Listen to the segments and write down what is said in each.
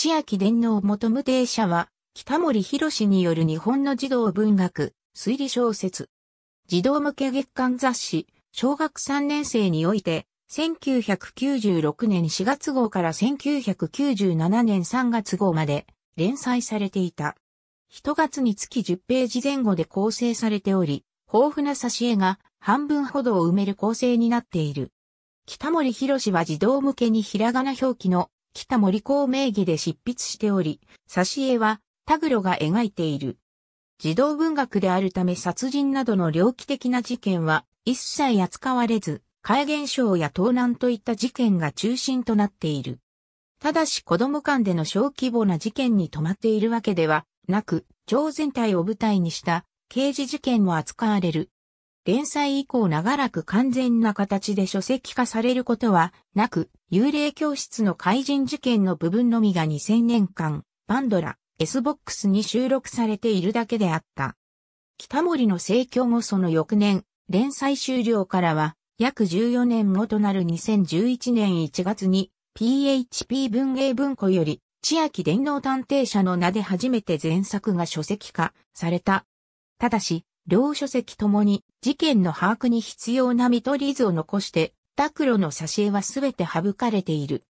千秋伝能元無定者は、北森博による日本の児童文学、推理小説。児童向け月刊雑誌、小学3年生において、1996年4月号から1997年3月号まで連載されていた。1月につき10ページ前後で構成されており、豊富な挿絵が半分ほどを埋める構成になっている。北森博は児童向けにひらがな表記の北森公名義で執筆しており、挿絵はタグロが描いている。児童文学であるため殺人などの猟奇的な事件は一切扱われず、怪現象や盗難といった事件が中心となっている。ただし子供間での小規模な事件に止まっているわけではなく、町全体を舞台にした刑事事件も扱われる。連載以降長らく完全な形で書籍化されることはなく、幽霊教室の怪人事件の部分のみが2000年間、パンドラ、SBOX に収録されているだけであった。北森の盛況後その翌年、連載終了からは、約14年後となる2011年1月に、PHP 文芸文庫より、千秋電脳探偵社の名で初めて前作が書籍化された。ただし、両書籍ともに事件の把握に必要な見取り図を残して、タクロの挿絵はすべて省かれている。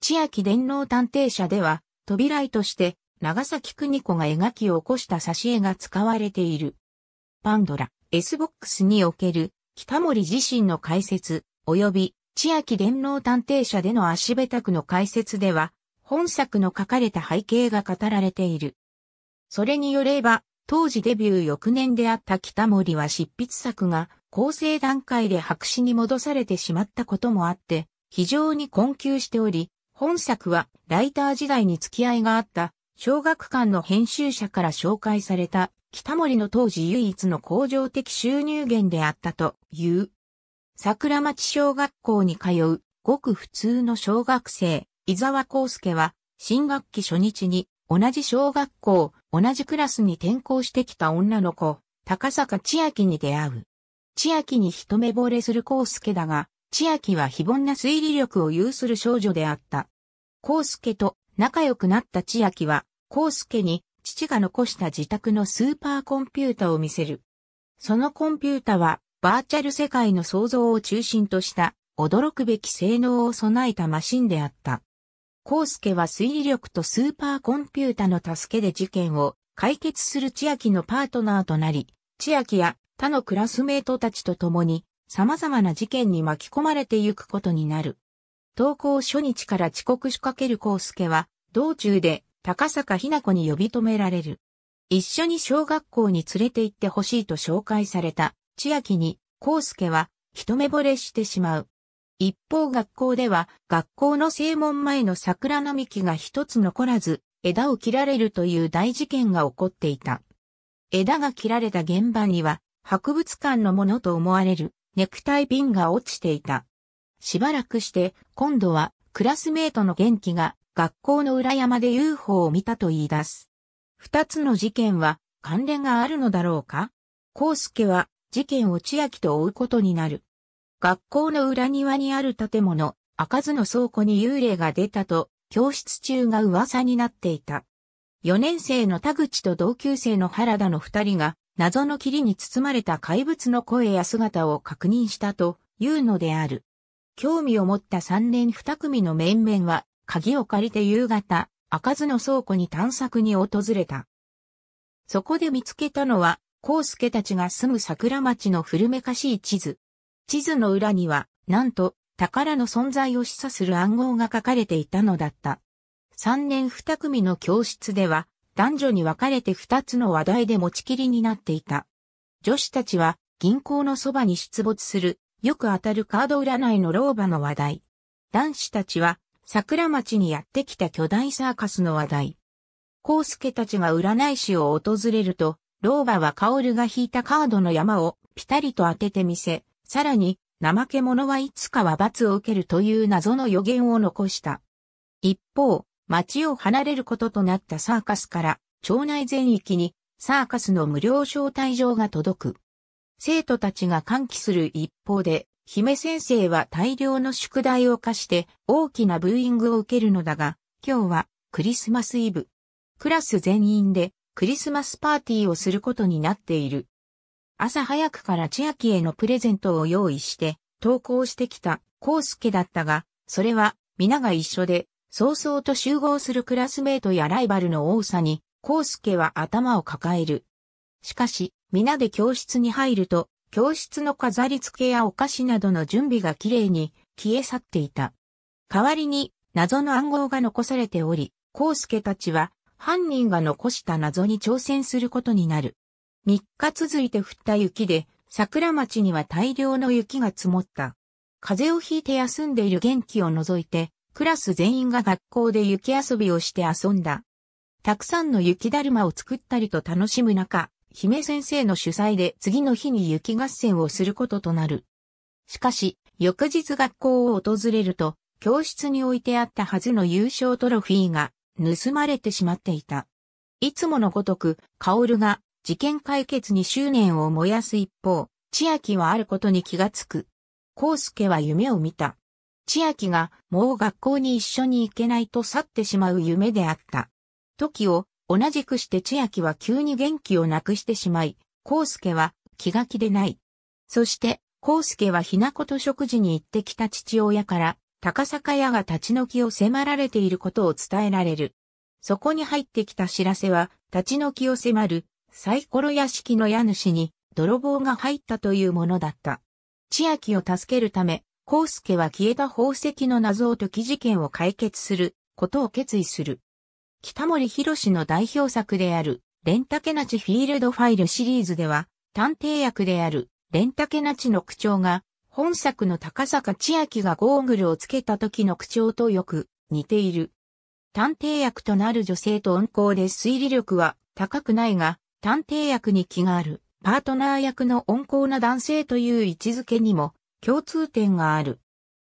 千秋電脳探偵社では、扉絵として、長崎邦子が描きを起こした挿絵が使われている。パンドラ、s ックスにおける、北森自身の解説、及び、千秋電脳探偵社での足べたくの解説では、本作の書かれた背景が語られている。それによれば、当時デビュー翌年であった北森は執筆作が構成段階で白紙に戻されてしまったこともあって、非常に困窮しており、本作はライター時代に付き合いがあった小学館の編集者から紹介された北森の当時唯一の工場的収入源であったという。桜町小学校に通うごく普通の小学生、伊沢康介は新学期初日に同じ小学校同じクラスに転校してきた女の子、高坂千秋に出会う。千秋に一目惚れする康介だが、千秋は非凡な推理力を有する少女であった。康介と仲良くなった千秋は、康介に父が残した自宅のスーパーコンピュータを見せる。そのコンピュータは、バーチャル世界の創造を中心とした、驚くべき性能を備えたマシンであった。康介は推理力とスーパーコンピュータの助けで事件を解決する千秋のパートナーとなり、千秋や他のクラスメートたちと共に様々な事件に巻き込まれてゆくことになる。登校初日から遅刻しかける康介は、道中で高坂ひな子に呼び止められる。一緒に小学校に連れて行ってほしいと紹介された千秋に、康介は一目惚れしてしまう。一方学校では学校の正門前の桜並木が一つ残らず枝を切られるという大事件が起こっていた。枝が切られた現場には博物館のものと思われるネクタイ瓶が落ちていた。しばらくして今度はクラスメートの元気が学校の裏山で UFO を見たと言い出す。二つの事件は関連があるのだろうか康介は事件を千秋と追うことになる。学校の裏庭にある建物、開かずの倉庫に幽霊が出たと、教室中が噂になっていた。4年生の田口と同級生の原田の2人が、謎の霧に包まれた怪物の声や姿を確認したというのである。興味を持った3年2組の面々は、鍵を借りて夕方、開かずの倉庫に探索に訪れた。そこで見つけたのは、康介たちが住む桜町の古めかしい地図。地図の裏には、なんと、宝の存在を示唆する暗号が書かれていたのだった。3年2組の教室では、男女に分かれて2つの話題で持ちきりになっていた。女子たちは、銀行のそばに出没する、よく当たるカード占いの老婆の話題。男子たちは、桜町にやってきた巨大サーカスの話題。コウスケたちが占い師を訪れると、老婆はカオルが引いたカードの山をピタリと当ててみせ、さらに、怠け者はいつかは罰を受けるという謎の予言を残した。一方、町を離れることとなったサーカスから、町内全域にサーカスの無料招待状が届く。生徒たちが歓喜する一方で、姫先生は大量の宿題を課して大きなブーイングを受けるのだが、今日はクリスマスイブ。クラス全員でクリスマスパーティーをすることになっている。朝早くから千秋へのプレゼントを用意して投稿してきた康介だったが、それは皆が一緒で、早々と集合するクラスメートやライバルの多さに、康介は頭を抱える。しかし、皆で教室に入ると、教室の飾り付けやお菓子などの準備がきれいに消え去っていた。代わりに謎の暗号が残されており、康介たちは犯人が残した謎に挑戦することになる。3日続いて降った雪で、桜町には大量の雪が積もった。風邪をひいて休んでいる元気を除いて、クラス全員が学校で雪遊びをして遊んだ。たくさんの雪だるまを作ったりと楽しむ中、姫先生の主催で次の日に雪合戦をすることとなる。しかし、翌日学校を訪れると、教室に置いてあったはずの優勝トロフィーが盗まれてしまっていた。いつものごとく、カオルが事件解決に執念を燃やす一方、千秋はあることに気がつく。康介は夢を見た。千秋がもう学校に一緒に行けないと去ってしまう夢であった。時を同じくして千秋は急に元気をなくしてしまい、康介は気が気でない。そして、康介はひなこと食事に行ってきた父親から、高坂屋が立ち退きを迫られていることを伝えられる。そこに入ってきた知らせは、立ち退きを迫るサイコロ屋敷の家主に泥棒が入ったというものだった。千秋を助けるため、康介は消えた宝石の謎を解き事件を解決することを決意する。北森博の代表作である、レンタケナチフィールドファイルシリーズでは、探偵役である、レンタケナチの口調が、本作の高坂千秋がゴーグルをつけた時の口調とよく似ている。探偵役となる女性と温厚で推理力は高くないが、探偵役に気がある、パートナー役の温厚な男性という位置づけにも共通点がある。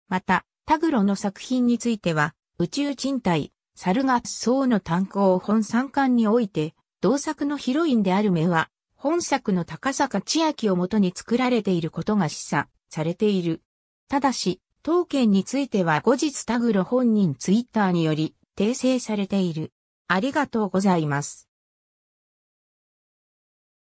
また、タグロの作品については、宇宙賃貸、猿が層の炭鉱本三巻において、同作のヒロインである目は、本作の高坂千秋をもとに作られていることが示唆されている。ただし、当件については後日タグロ本人ツイッターにより訂正されている。ありがとうございます。